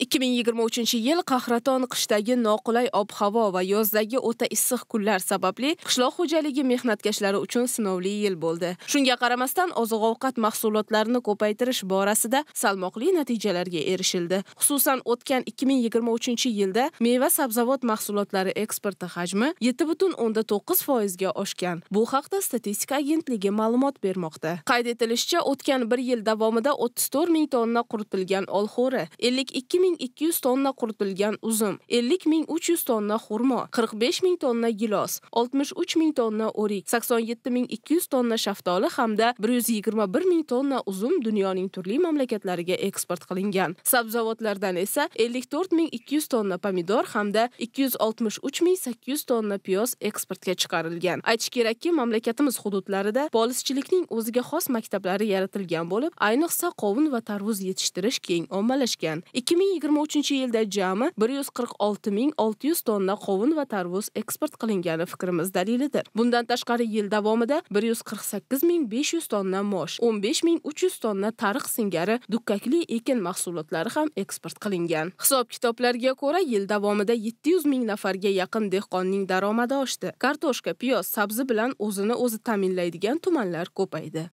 2023 yil Qahraton qishdagi noqulay ob-havo va yozdagi o'ta issiq kunlar sababli qishloq xo'jaligi mehnatkashlari uchun sinovli yil bo'ldi. Shunga qaramasdan oziq-ovqat mahsulotlarini ko'paytirish borasida salmoqli natijalarga erishildi. Xususan, o'tgan 2023 yilda meva-sabzavot mahsulotlari eksporti hajmi 7.9 foizga oshgan. Bu haqda statistika agentligi ma'lumot bermoqda. Qayd etilishicha, o'tgan 1 yil davomida 34 ming tonna quritilgan olxo'ri, 52 ming 1200 tonna quritilgan uzum, 50300 tonna xurmo, 45000 tonna gilos, 63000 tonna o'rik, 87200 tonna shaftoli hamda 121000 tonna uzum dunyoning turli mamlakatlariga eksport qilingan. Sabzavotlardan esa 54200 tonna pomidor hamda 263800 tonna piyoz eksportga chiqarilgan. Aytish kerakki, mamlakatimiz hududlarida polizchilikning o'ziga xos maktablari yaratilgan bo'lib, ayniqsa qovun va tarvuz yetishtirish keng ommalashgan. 2020 yigirma uchinchi yilda jami bir yuz qirq olti ming olti yuz tonna qovun va tarvuz eksport qilingani fikrimiz dalilidir bundan tashqari yil davomida bir yuz qirq sakkiz ming besh yuz tonna mosh o'n besh ming uch yuz tonna tariq singari dukkakli ekin mahsulotlari ham eksport qilingan hisob kitoblarga ko'ra yil davomida yetti yuz ming nafarga yaqin dehqonning daromadi oshdi kartoshka piyoz sabzi bilan o'zini o'zi ta'minlaydigan tumanlar ko'paydi